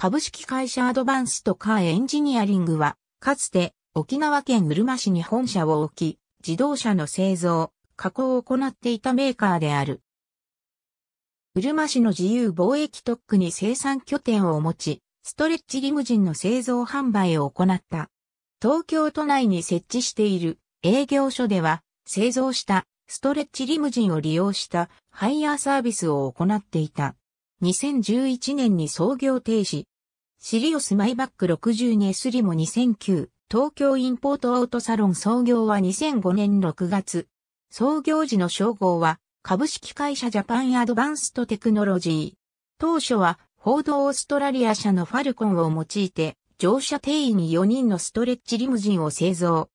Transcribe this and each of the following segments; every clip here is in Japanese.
株式会社アドバンストカーエンジニアリングは、かつて沖縄県うるま市に本社を置き、自動車の製造、加工を行っていたメーカーである。うるま市の自由貿易特区に生産拠点を持ち、ストレッチリムジンの製造販売を行った。東京都内に設置している営業所では、製造したストレッチリムジンを利用したハイヤーサービスを行っていた。2011年に創業停止、シリオスマイバック 62S リモ2009、東京インポートオートサロン創業は2005年6月。創業時の称号は、株式会社ジャパンアドバンストテクノロジー。当初は、報道オーストラリア社のファルコンを用いて、乗車定員4人のストレッチリムジンを製造。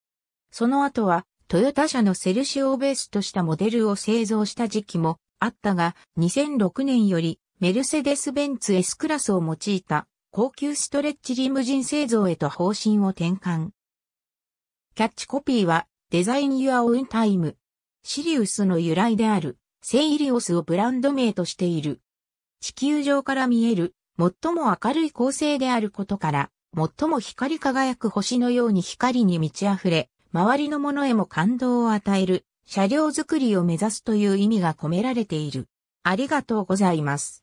その後は、トヨタ社のセルシオをベースとしたモデルを製造した時期もあったが、2006年よりメルセデス・ベンツ S クラスを用いた高級ストレッチリムジン製造へと方針を転換。キャッチコピーは、デザイン・ユア・オン・タイム。シリウスの由来である、セイリオスをブランド名としている。地球上から見える、最も明るい恒星であることから、最も光り輝く星のように光に満ち溢れ、周りのものへも感動を与える、車両づくりを目指すという意味が込められている。ありがとうございます。